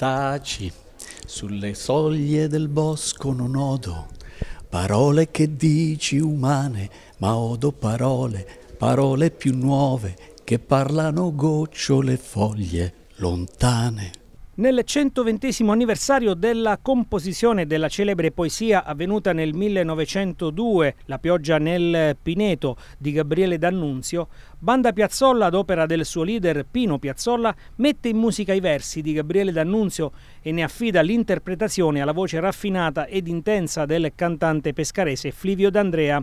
Taci, sulle soglie del bosco non odo parole che dici umane, ma odo parole, parole più nuove che parlano gocciole foglie lontane. Nel 120 anniversario della composizione della celebre poesia avvenuta nel 1902, La pioggia nel Pineto di Gabriele D'Annunzio, Banda Piazzolla, ad opera del suo leader Pino Piazzolla, mette in musica i versi di Gabriele D'Annunzio e ne affida l'interpretazione alla voce raffinata ed intensa del cantante pescarese Flivio D'Andrea.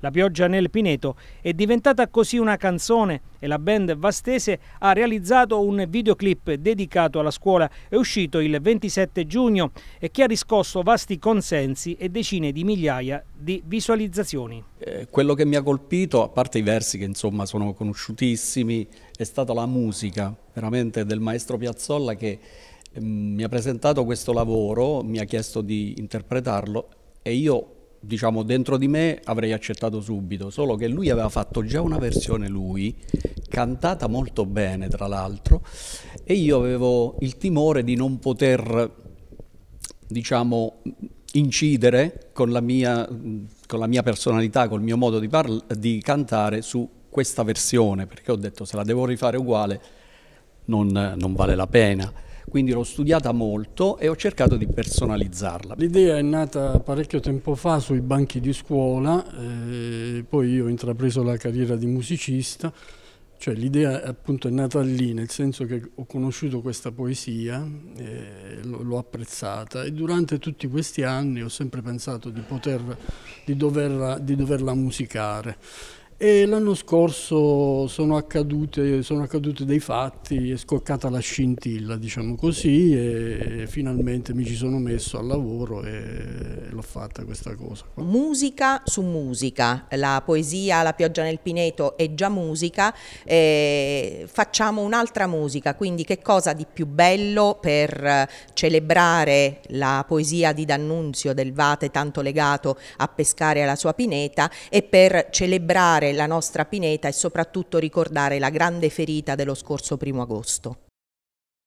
La pioggia nel Pineto è diventata così una canzone e la band Vastese ha realizzato un videoclip dedicato alla scuola, è uscito il 27 giugno e che ha riscosso vasti consensi e decine di migliaia di visualizzazioni. Eh, quello che mi ha colpito, a parte i versi che insomma sono conosciutissimi, è stata la musica veramente del maestro Piazzolla che mm, mi ha presentato questo lavoro, mi ha chiesto di interpretarlo e io diciamo dentro di me avrei accettato subito, solo che lui aveva fatto già una versione lui, cantata molto bene tra l'altro, e io avevo il timore di non poter, diciamo, incidere con la mia, con la mia personalità, col mio modo di, parla- di cantare su questa versione, perché ho detto se la devo rifare uguale non, non vale la pena quindi l'ho studiata molto e ho cercato di personalizzarla. L'idea è nata parecchio tempo fa sui banchi di scuola, eh, poi io ho intrapreso la carriera di musicista, cioè l'idea appunto è nata lì, nel senso che ho conosciuto questa poesia, eh, l'ho apprezzata e durante tutti questi anni ho sempre pensato di, poter, di, doverla, di doverla musicare. E l'anno scorso sono, accadute, sono accaduti dei fatti, è scoccata la scintilla, diciamo così, e finalmente mi ci sono messo al lavoro e l'ho fatta questa cosa. Qua. Musica su musica, la poesia La pioggia nel pineto è già musica, eh, facciamo un'altra musica, quindi che cosa di più bello per celebrare la poesia di D'Annunzio del Vate tanto legato a pescare alla sua pineta e per celebrare la nostra pineta e soprattutto ricordare la grande ferita dello scorso primo agosto.